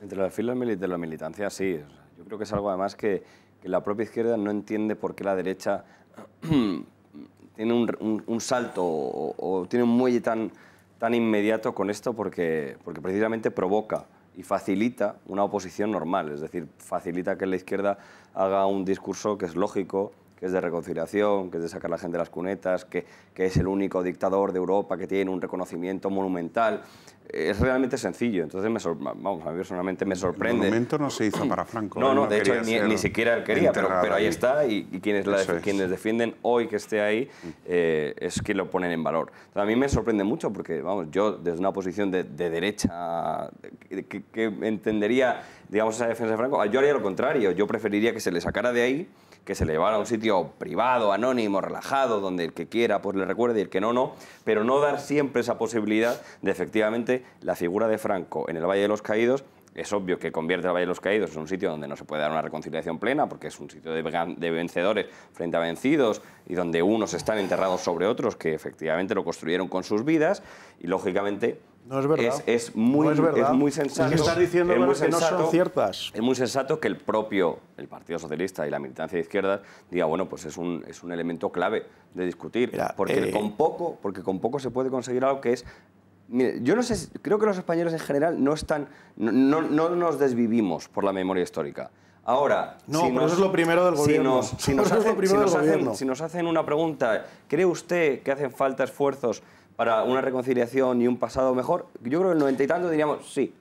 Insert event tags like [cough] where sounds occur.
Entre las filas de la militancia, sí. Yo creo que es algo además que, la propia izquierda no entiende por qué la derecha [clears throat] tiene un, salto o, tiene un muelle tan, tan inmediato con esto porque, porque precisamente provoca y facilita una oposición normal, es decir, facilita que la izquierda haga un discurso que es lógico, que es de reconciliación, que es de sacar a la gente de las cunetas, que, que es el único dictador de Europa que tiene un reconocimiento monumental. Es realmente sencillo, entonces vamos, a mí personalmente me sorprende. El monumento no se hizo para Franco. No, ¿eh? no, de hecho ni, siquiera él quería, pero, ahí está y, quienes, defienden hoy que esté ahí eh, es que lo ponen en valor. a mí me sorprende mucho porque, vamos, yo desde una posición de, derecha que, que entendería digamos, esa defensa de Franco. Ah, yo haría lo contrario, yo preferiría que se le sacara de ahí, que se le llevara a un sitio privado, anónimo, relajado, donde el que quiera pues le recuerde y el que no, no, pero no dar siempre esa posibilidad de efectivamente la figura de Franco en el Valle de los Caídos es obvio que convierte el Valle de los Caídos en un sitio donde no se puede dar una reconciliación plena, porque es un sitio de, vencedores frente a vencidos y donde unos están enterrados sobre otros, que efectivamente lo construyeron con sus vidas, y lógicamente no es verdad. Es, muy, pues es, muy sensato. ciertas. Es muy sensato que el propio el Partido Socialista y la militancia de izquierdas diga, bueno, pues es un, elemento clave de discutir. porque, eh, con poco, porque con poco se puede conseguir algo que es yo no sé, creo que los españoles en general no están, no, nos desvivimos por la memoria histórica. Ahora, no, pero eso es lo primero del gobierno. Si [laughs] nos, si nos hacen una pregunta, ¿cree usted que hacen falta esfuerzos para una reconciliación y un pasado mejor? Yo creo que el noventa y tanto diríamos sí.